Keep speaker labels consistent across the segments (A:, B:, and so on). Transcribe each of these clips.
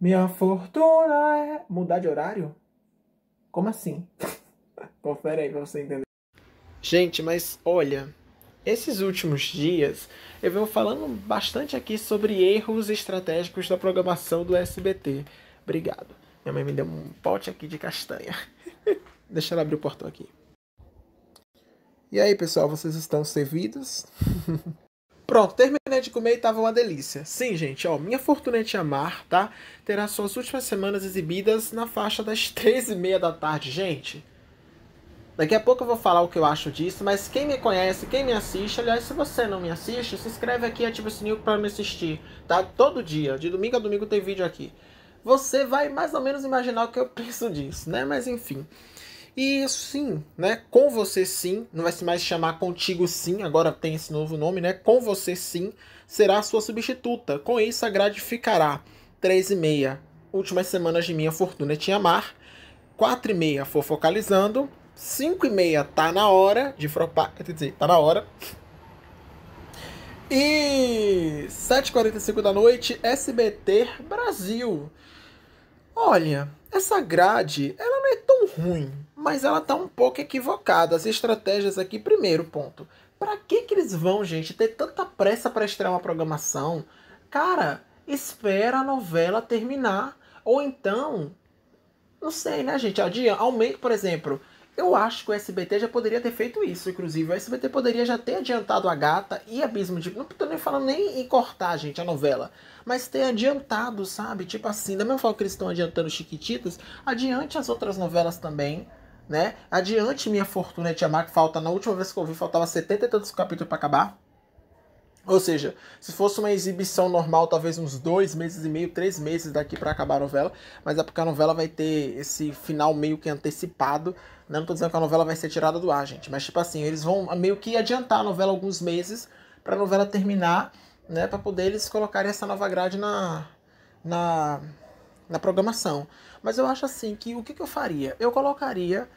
A: Minha fortuna é. Mudar de horário? Como assim? Confere aí pra você entender. Gente, mas olha, esses últimos dias eu venho falando bastante aqui sobre erros estratégicos da programação do SBT. Obrigado. Minha mãe me deu um pote aqui de castanha. Deixa ela abrir o portão aqui. E aí, pessoal, vocês estão servidos? Pronto, terminei de comer e tava uma delícia. Sim, gente, ó, Minha Fortuna de é Amar, tá? Terá suas últimas semanas exibidas na faixa das três e meia da tarde, gente. Daqui a pouco eu vou falar o que eu acho disso, mas quem me conhece, quem me assiste, aliás, se você não me assiste, se inscreve aqui e ativa o sininho para me assistir, tá? Todo dia, de domingo a domingo tem vídeo aqui. Você vai mais ou menos imaginar o que eu penso disso, né? Mas enfim. E isso sim, né? Com você sim, não vai se mais chamar contigo sim, agora tem esse novo nome, né? Com você sim, será sua substituta. Com isso, a grade ficará 3 e meia, últimas semanas de minha fortuna tinha mar. 4 e meia, for focalizando. 5 e meia, tá na hora de fropar, quer dizer, tá na hora. E 7h45 da noite, SBT Brasil. Olha, essa grade, ela não é tão ruim, mas ela está um pouco equivocada. As estratégias aqui, primeiro ponto. Para que que eles vão, gente, ter tanta pressa para estrear uma programação? Cara, espera a novela terminar. Ou então, não sei, né, gente? Adia, aumenta, por exemplo. Eu acho que o SBT já poderia ter feito isso, inclusive. O SBT poderia já ter adiantado a gata e Abismo de. Não tô nem falando nem em cortar, gente, a novela. Mas ter adiantado, sabe? Tipo assim, da mesma forma que eles estão adiantando Chiquititas, adiante as outras novelas também né? Adiante minha fortuna de amar, que falta, na última vez que eu vi, faltava 70 e tantos capítulos para acabar. Ou seja, se fosse uma exibição normal, talvez uns dois meses e meio, três meses daqui para acabar a novela, mas é porque a novela vai ter esse final meio que antecipado. Né? Não tô dizendo que a novela vai ser tirada do ar, gente, mas tipo assim, eles vão meio que adiantar a novela alguns meses para a novela terminar, né, para poder eles colocarem essa nova grade na na na programação. Mas eu acho assim que o que, que eu faria? Eu colocaria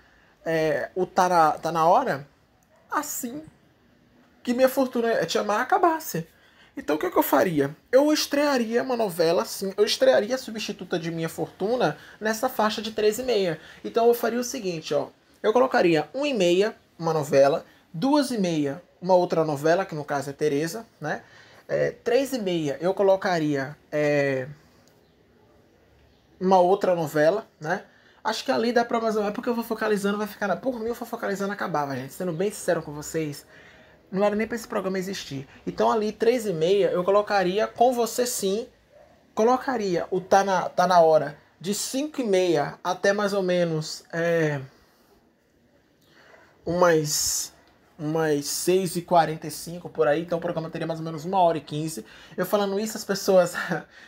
A: é, o tá na, tá na hora assim que minha fortuna eh, te amar acabasse. Então o que, que eu faria? Eu estrearia uma novela assim, eu estrearia a substituta de minha fortuna nessa faixa de 3 e meia. Então eu faria o seguinte, ó. Eu colocaria 1 e meia, uma novela, 2 e meia, uma outra novela, que no caso é Tereza, né? É, 3 e meia eu colocaria é, uma outra novela, né? Acho que ali dá pra mais ou menos. É porque eu vou focalizando, vai ficar. Por mim, eu vou focalizando, acabava, gente. Sendo bem sincero com vocês, não era nem pra esse programa existir. Então ali, três e meia, eu colocaria com você sim. Colocaria o Tá Na, tá na Hora de cinco e meia até mais ou menos. É, umas umas 6h45 por aí, então o programa teria mais ou menos 1 hora e 15. Eu falando isso, as pessoas.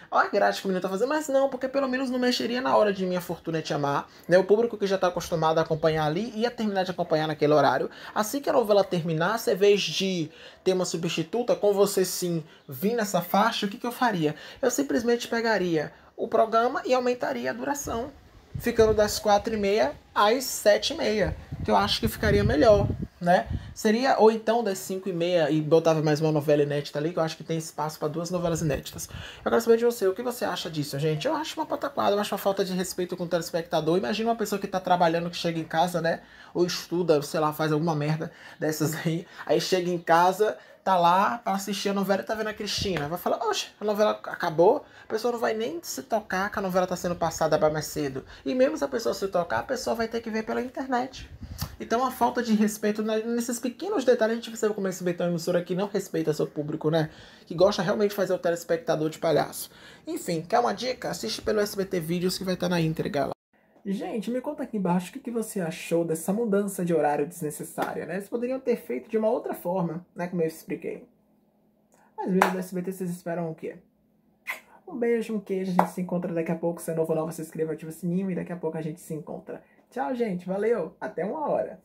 A: Olha a grátis que o menino tá fazendo, mas não, porque pelo menos não mexeria na hora de minha fortuna te amar. Né? O público que já tá acostumado a acompanhar ali ia terminar de acompanhar naquele horário. Assim que a novela terminasse, em vez de ter uma substituta, com você sim vir nessa faixa, o que, que eu faria? Eu simplesmente pegaria o programa e aumentaria a duração. Ficando das 4h30 às 7h30. Que eu acho que ficaria melhor, né? Seria, ou então, das 5 e meia e botava mais uma novela inédita ali, que eu acho que tem espaço para duas novelas inéditas. Eu quero saber de você, o que você acha disso, gente? Eu acho uma pataquada, eu acho uma falta de respeito com o telespectador. Imagina uma pessoa que tá trabalhando, que chega em casa, né? Ou estuda, sei lá, faz alguma merda dessas aí. Aí chega em casa, tá lá tá assistir a novela e tá vendo a Cristina. Vai falar, oxe, a novela acabou, a pessoa não vai nem se tocar que a novela tá sendo passada pra mais cedo. E mesmo se a pessoa se tocar, a pessoa vai ter que ver pela internet. Então a falta de respeito nesses pequenos detalhes, a gente percebe como esse betão emissora que não respeita seu público, né? Que gosta realmente de fazer o telespectador de palhaço. Enfim, quer uma dica? Assiste pelo SBT Vídeos que vai estar tá na entrega lá. Gente, me conta aqui embaixo o que, que você achou dessa mudança de horário desnecessária, né? Vocês poderiam ter feito de uma outra forma, né? Como eu expliquei. Mas mesmo do SBT, vocês esperam o quê? Um beijo, um queijo, a gente se encontra daqui a pouco. Se é novo ou nova, se inscreva, ativa o sininho e daqui a pouco a gente se encontra. Tchau, gente. Valeu. Até uma hora.